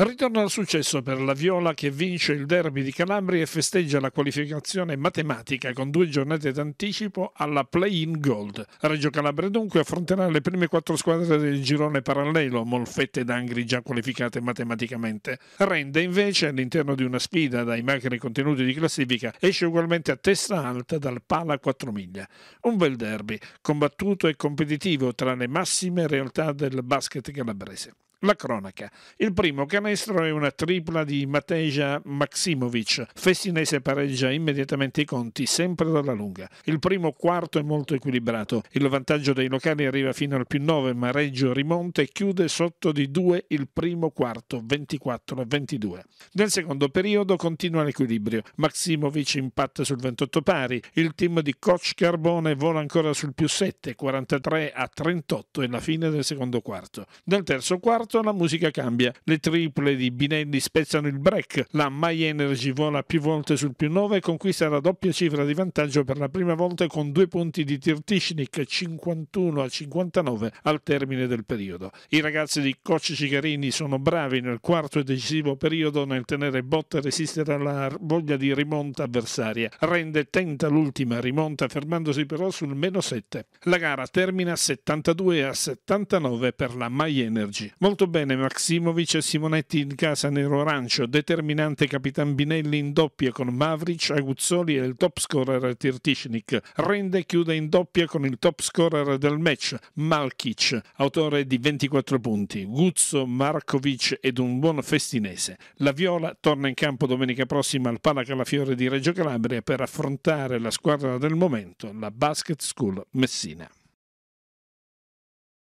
Ritorno al successo per la Viola che vince il derby di Calabria e festeggia la qualificazione matematica con due giornate d'anticipo alla play-in gold. Reggio Calabria dunque affronterà le prime quattro squadre del girone parallelo, Molfette ed Angri già qualificate matematicamente. Rende invece all'interno di una sfida dai macri contenuti di classifica esce ugualmente a testa alta dal Pala 4 miglia. Un bel derby, combattuto e competitivo tra le massime realtà del basket calabrese. La cronaca. Il primo canestro è una tripla di Mateja Maksimovic. Festinese pareggia immediatamente i conti, sempre dalla lunga. Il primo quarto è molto equilibrato. Il vantaggio dei locali arriva fino al più 9, ma Reggio rimonta e chiude sotto di 2 il primo quarto, 24 a 22. Nel secondo periodo continua l'equilibrio. Maksimovic impatta sul 28 pari. Il team di Coach Carbone vola ancora sul più 7, 43 a 38 e la fine del secondo quarto. Nel terzo quarto quarto la musica cambia. Le triple di Binelli spezzano il break, la My Energy vola più volte sul più 9 e conquista la doppia cifra di vantaggio per la prima volta con due punti di Tirtishnik 51 a 59 al termine del periodo. I ragazzi di Coach Cigarini sono bravi nel quarto e decisivo periodo nel tenere botta e resistere alla voglia di rimonta avversaria. Rende tenta l'ultima rimonta fermandosi però sul meno 7. La gara termina 72 a 79 per la My Energy. Molto molto bene Maximovic e Simonetti in casa Nero Arancio, determinante Capitan Binelli in doppia con Mavric, Aguzzoli e il top scorer Tirtishnik. Rende chiude in doppia con il top scorer del match, Malkic, autore di 24 punti, Guzzo, Markovic ed un buon festinese. La Viola torna in campo domenica prossima al Palacalafiore di Reggio Calabria per affrontare la squadra del momento, la Basket School Messina.